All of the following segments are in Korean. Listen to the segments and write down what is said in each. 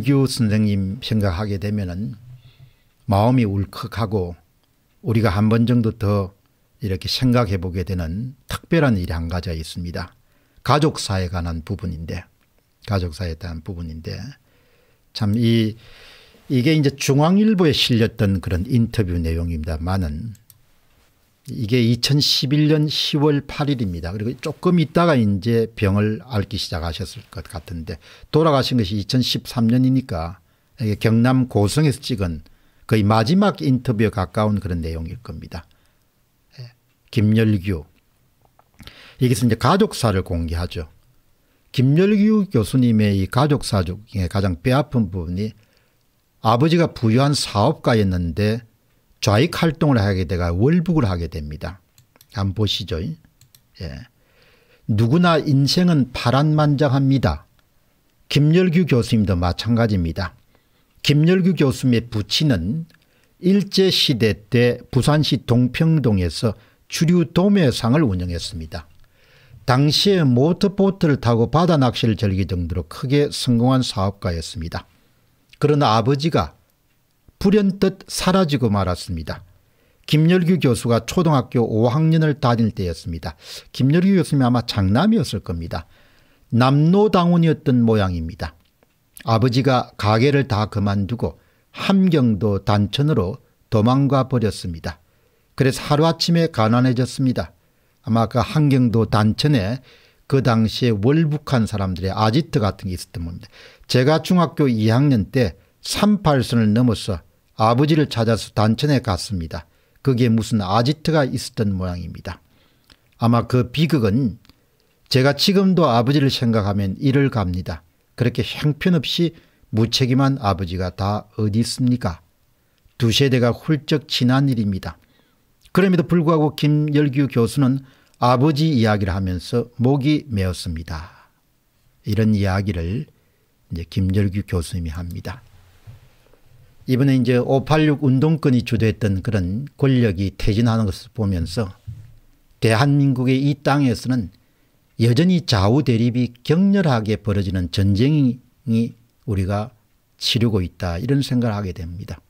허규 선생님 생각하게 되면은 마음이 울컥하고 우리가 한 번 정도 더 이렇게 생각해 보게 되는 특별한 일이 한 가지가 있습니다. 가족사에 관한 부분인데, 가족사에 대한 부분인데, 참 이, 이게 이제 중앙일보에 실렸던 그런 인터뷰 내용입니다만은 이게 2011년 10월 8일입니다. 그리고 조금 있다가 이제 병을 앓기 시작하셨을 것 같은데 돌아가신 것이 2013년이니까 경남 고성에서 찍은 거의 마지막 인터뷰에 가까운 그런 내용일 겁니다. 예, 김열규. 여기서 이제 가족사를 공개하죠. 김열규 교수님의 이 가족사 중에 가장 뼈아픈 부분이 아버지가 부유한 사업가였는데 좌익 활동을 하게 되가 월북을 하게 됩니다. 한번 보시죠. 예. 누구나 인생은 파란만장합니다. 김열규 교수님도 마찬가지입니다. 김열규 교수님의 부친은 일제시대 때 부산시 동평동에서 주류 도매상을 운영했습니다. 당시에 모터보트를 타고 바다 낚시를 즐기던 정로 크게 성공한 사업가였습니다. 그러나 아버지가 불현듯 사라지고 말았습니다. 김열규 교수가 초등학교 5학년을 다닐 때였습니다. 김열규 교수님이 아마 장남이었을 겁니다. 남로당원이었던 모양입니다. 아버지가 가게를 다 그만두고 함경도 단천으로 도망가 버렸습니다. 그래서 하루아침에 가난해졌습니다. 아마 그 함경도 단천에 그 당시에 월북한 사람들의 아지트 같은 게 있었던 겁니다. 제가 중학교 2학년 때 38선을 넘어서 아버지를 찾아서 단천에 갔습니다. 거기에 무슨 아지트가 있었던 모양입니다. 아마 그 비극은 제가 지금도 아버지를 생각하면 이를 갑니다. 그렇게 형편없이 무책임한 아버지가 다 어디 있습니까? 두 세대가 훌쩍 지난 일입니다. 그럼에도 불구하고 김열규 교수는 아버지 이야기를 하면서 목이 메었습니다. 이런 이야기를 이제 김열규 교수님이 합니다. 이번에 이제 586 운동권이 주도했던 그런 권력이 퇴진하는 것을 보면서 대한민국의 이 땅에서는 여전히 좌우 대립이 격렬하게 벌어지는 전쟁이 우리가 치르고 있다 이런 생각을 하게 됩니다.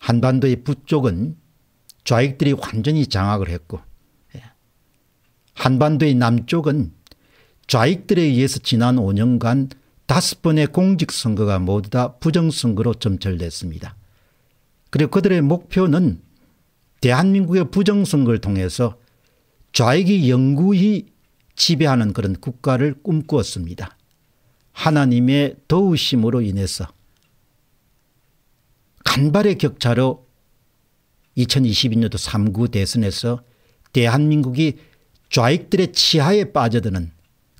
한반도의 북쪽은 좌익들이 완전히 장악을 했고 예. 한반도의 남쪽은 좌익들에 의해서 지난 5년간 다섯 번의 공직선거가 모두 다 부정선거로 점철됐습니다. 그리고 그들의 목표는 대한민국의 부정선거를 통해서 좌익이 영구히 지배하는 그런 국가를 꿈꾸었습니다. 하나님의 도우심으로 인해서 간발의 격차로 2022년도 3구 대선에서 대한민국이 좌익들의 치하에 빠져드는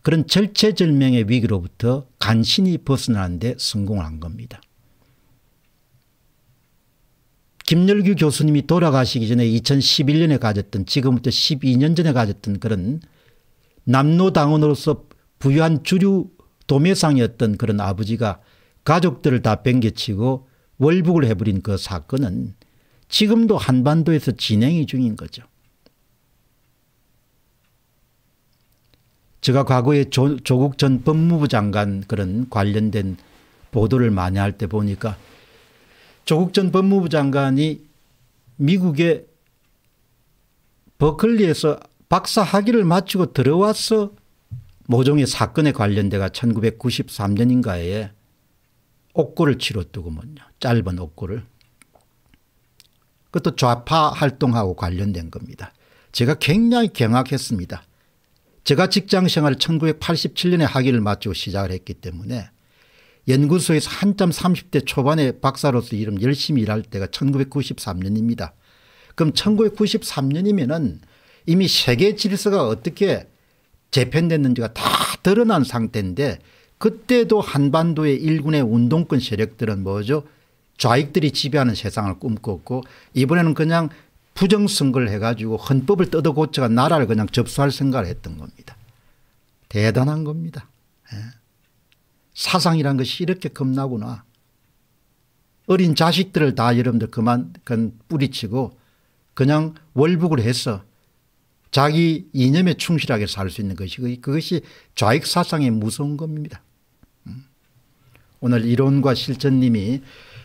그런 절체절명의 위기로부터 간신히 벗어나는데 성공한 겁니다. 김열규 교수님이 돌아가시기 전에 2011년에 가졌던 지금부터 12년 전에 가졌던 그런 남로당원으로서 부유한 주류 도매상이었던 그런 아버지가 가족들을 다 뱅개치고 월북을 해버린 그 사건은 지금도 한반도에서 진행이 중인 거죠. 제가 과거에 조, 조국 전 법무부 장관 그런 관련된 보도를 많이 할 때 보니까 조국 전 법무부 장관이 미국의 버클리에서 박사 학위를 마치고 들어와서 모종의 사건에 관련돼가 1993년인가에 옥고를 치렀더구먼요 짧은 옥고를. 그것도 좌파 활동하고 관련된 겁니다. 제가 굉장히 경악했습니다. 제가 직장 생활을 1987년에 학위를 마치고 시작을 했기 때문에 연구소에서 한참 30대 초반에 박사로서 이름 열심히 일할 때가 1993년입니다. 그럼 1993년이면은 이미 세계 질서가 어떻게 재편됐는지가 다 드러난 상태인데 그때도 한반도의 일군의 운동권 세력들은 뭐죠 좌익들이 지배하는 세상을 꿈꿨고 이번에는 그냥 부정선거를 해가지고 헌법을 뜯어고쳐가 나라를 그냥 접수할 생각을 했던 겁니다. 대단한 겁니다. 예. 사상이란 것이 이렇게 겁나구나. 어린 자식들을 다 여러분들 그만 그 뿌리치고 그냥 월북을 해서 자기 이념에 충실하게 살 수 있는 것이 그것이 좌익 사상의 무서운 겁니다. 음. 오늘 이론과 실천님이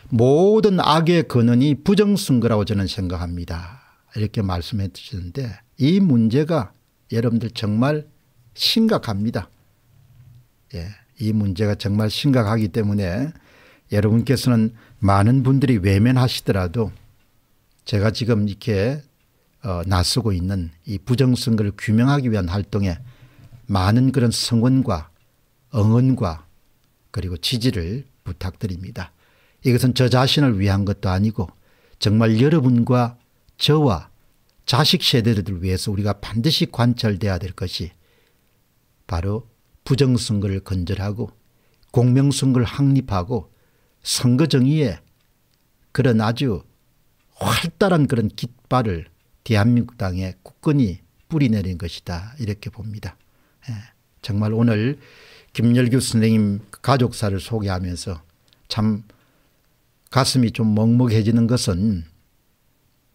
모든 악의 근원이 부정선거라고 저는 생각합니다. 이렇게 말씀해 주시는데 이 문제가 여러분들 정말 심각합니다. 예, 이 문제가 정말 심각하기 때문에 여러분께서는 많은 분들이 외면하시더라도 제가 지금 이렇게 어, 나서고 있는 이 부정선거를 규명하기 위한 활동에 많은 그런 성원과 응원과 그리고 지지를 부탁드립니다. 이것은 저 자신을 위한 것도 아니고 정말 여러분과 저와 자식 세대들을 위해서 우리가 반드시 관찰돼야 될 것이 바로 부정선거를 건절하고 공명선거를 확립하고 선거정의에 그런 아주 활달한 그런 깃발을 대한민국 땅에 굳건히 뿌리내린 것이다 이렇게 봅니다. 예. 정말 오늘 김열규 선생님 가족사를 소개하면서 참 가슴이 좀 먹먹해지는 것은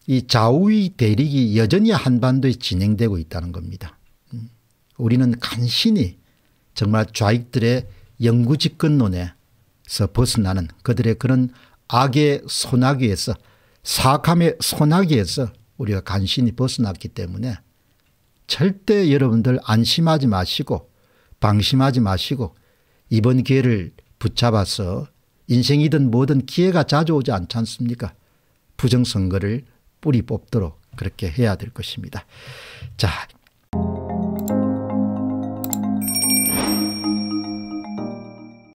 이 좌우의 대립이 여전히 한반도에 진행되고 있다는 겁니다. 음. 우리는 간신히 정말 좌익들의 영구집권론에서 벗어나는 그들의 그런 악의 소나기에서 사악함의 소나기에서 우리가 간신히 벗어났기 때문에 절대 여러분들 안심하지 마시고 방심하지 마시고 이번 기회를 붙잡아서 인생이든 뭐든 기회가 자주 오지 않지 않습니까 부정선거를 뿌리 뽑도록 그렇게 해야 될 것입니다. 자,